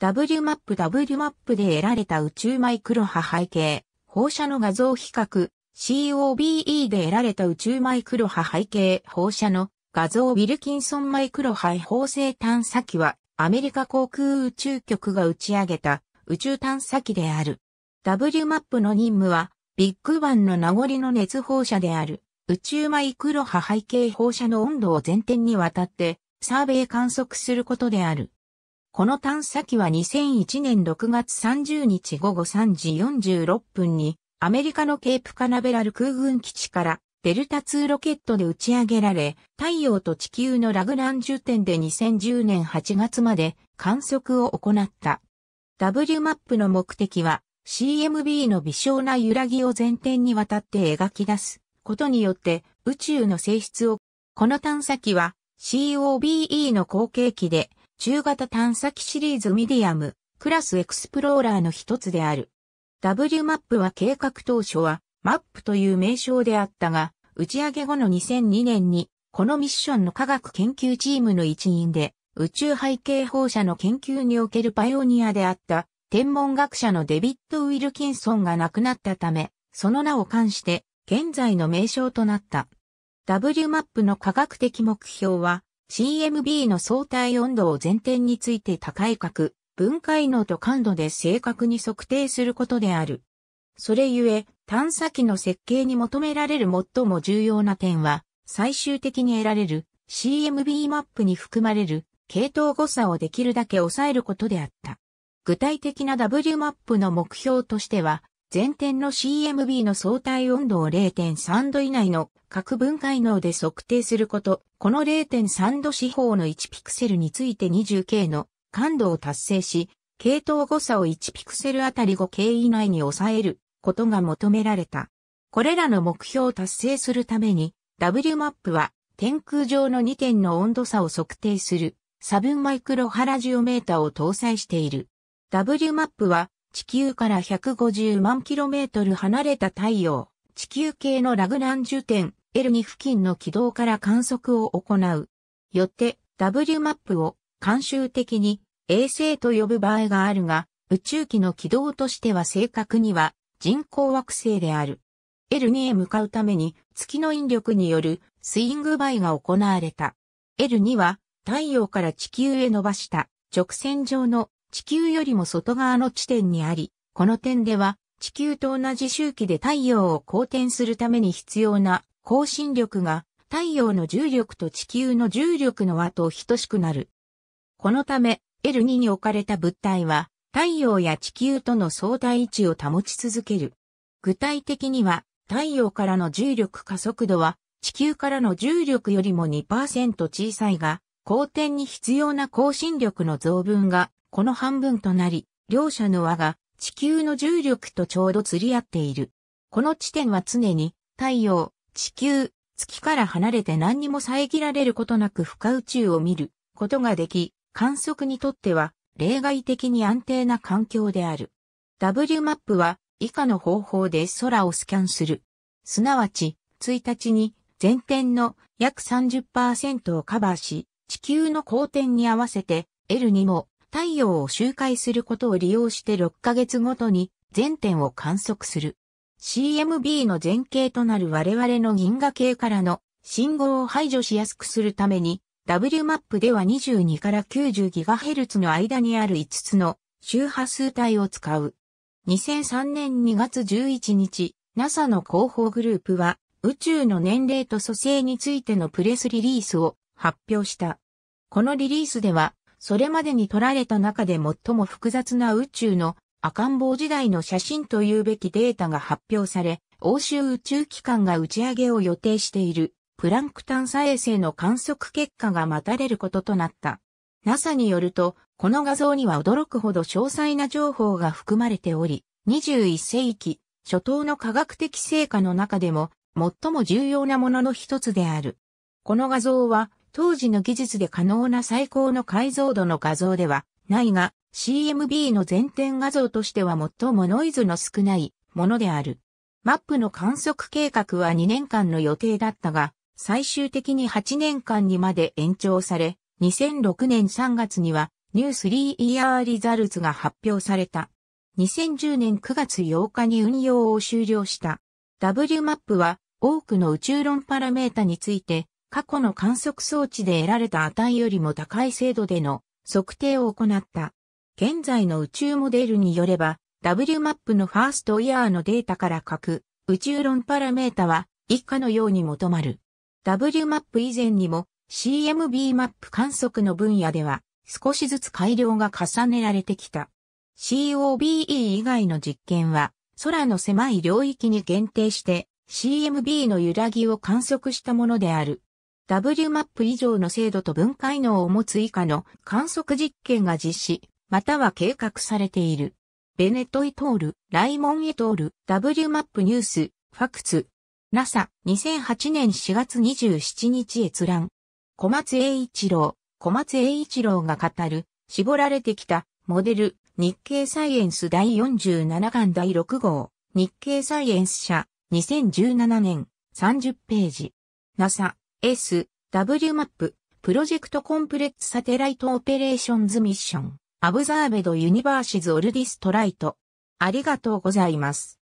W マップ W マップで得られた宇宙マイクロ波背景、放射の画像比較、COBE で得られた宇宙マイクロ波背景放射の画像ウィルキンソンマイクロ波放射探査機はアメリカ航空宇宙局が打ち上げた宇宙探査機である。W マップの任務はビッグバンの名残の熱放射である宇宙マイクロ波背景放射の温度を前天にわたってサーベイ観測することである。この探査機は2001年6月30日午後3時46分にアメリカのケープカナベラル空軍基地からデルタ2ロケットで打ち上げられ、太陽と地球のラグランジュ点で2010年8月まで観測を行った。W マップの目的は CMB の微小な揺らぎを前提にわたって描き出すことによって宇宙の性質を、この探査機は COBE の後継機で中型探査機シリーズミディアムクラスエクスプローラーの一つである。W マップは計画当初はマップという名称であったが、打ち上げ後の2002年にこのミッションの科学研究チームの一員で宇宙背景放射の研究におけるパイオニアであった天文学者のデビッド・ウィルキンソンが亡くなったため、その名を冠して現在の名称となった。W マップの科学的目標は CMB の相対温度を前提について高い角、分解能と感度で正確に測定することである。それゆえ、探査機の設計に求められる最も重要な点は、最終的に得られる CMB マップに含まれる系統誤差をできるだけ抑えることであった。具体的な W マップの目標としては、前天の CMB の相対温度を0.3度以内の各分解能で測定すること、この0.3度四方の1ピクセルについて 20K の感度を達成し、系統誤差を1ピクセルあたり 5K 以内に抑えることが求められた。これらの目標を達成するために、W マップは天空上の2点の温度差を測定するサブマイクロハラジオメーターを搭載している。W m a p は地球から150万キロメートル離れた太陽、地球系のラグランジュ点 L2 付近の軌道から観測を行う。よって W マップを慣習的に衛星と呼ぶ場合があるが、宇宙機の軌道としては正確には人工惑星である。L2 へ向かうために月の引力によるスイングバイが行われた。L2 は太陽から地球へ伸ばした直線上の地球よりも外側の地点にあり、この点では地球と同じ周期で太陽を公転するために必要な更新力が太陽の重力と地球の重力の和と等しくなる。このため L2 に置かれた物体は太陽や地球との相対位置を保ち続ける。具体的には太陽からの重力加速度は地球からの重力よりも2%小さいが、公転に必要な更新力の増分がこの半分となり、両者の輪が地球の重力とちょうど釣り合っている。この地点は常に太陽、地球、月から離れて何にも遮られることなく深宇宙を見ることができ、観測にとっては例外的に安定な環境である。W マップは以下の方法で空をスキャンする。すなわち、1日に全天の約30%をカバーし、地球の公転に合わせて L にも太陽を周回することを利用して6ヶ月ごとに全点を観測する。CMB の前景となる我々の銀河系からの信号を排除しやすくするために、W マップでは22から 90GHz の間にある5つの周波数帯を使う。2003年2月11日、NASA の広報グループは宇宙の年齢と蘇生についてのプレスリリースを発表した。このリリースではそれまでに撮られた中で最も複雑な宇宙の赤ん坊時代の写真というべきデータが発表され、欧州宇宙機関が打ち上げを予定しているプランクタン査衛星の観測結果が待たれることとなった。NASA によると、この画像には驚くほど詳細な情報が含まれており、21世紀初頭の科学的成果の中でも最も重要なものの一つである。この画像は当時の技術で可能な最高の解像度の画像ではないが、CMB の前点画像としては最もノイズの少ないものである。マップの観測計画は2年間の予定だったが、最終的に8年間にまで延長され、2006年3月にはニュースリーイヤーリザルツが発表された。2010年9月8日に運用を終了した。W マップは多くの宇宙論パラメータについて過去の観測装置で得られた値よりも高い精度での測定を行った。現在の宇宙モデルによれば、W マップのファーストイヤーのデータから書く宇宙論パラメータは以下のように求まる。W マップ以前にも CMB マップ観測の分野では少しずつ改良が重ねられてきた。COBE 以外の実験は空の狭い領域に限定して CMB の揺らぎを観測したものである。W マップ以上の精度と分解能を持つ以下の観測実験が実施、または計画されている。ベネトイトール、ライモンエトール、W マップニュース、ファクツ、NASA、2008年4月27日閲覧。小松栄一郎、小松栄一郎が語る、絞られてきた、モデル、日経サイエンス第47巻第6号、日経サイエンス社、2017年、30ページ。NASA、S、W マップ、プロジェクトコンプレックスサテライトオペレーションズミッション、アブザーベドユニバーシズオルディストライト。ありがとうございます。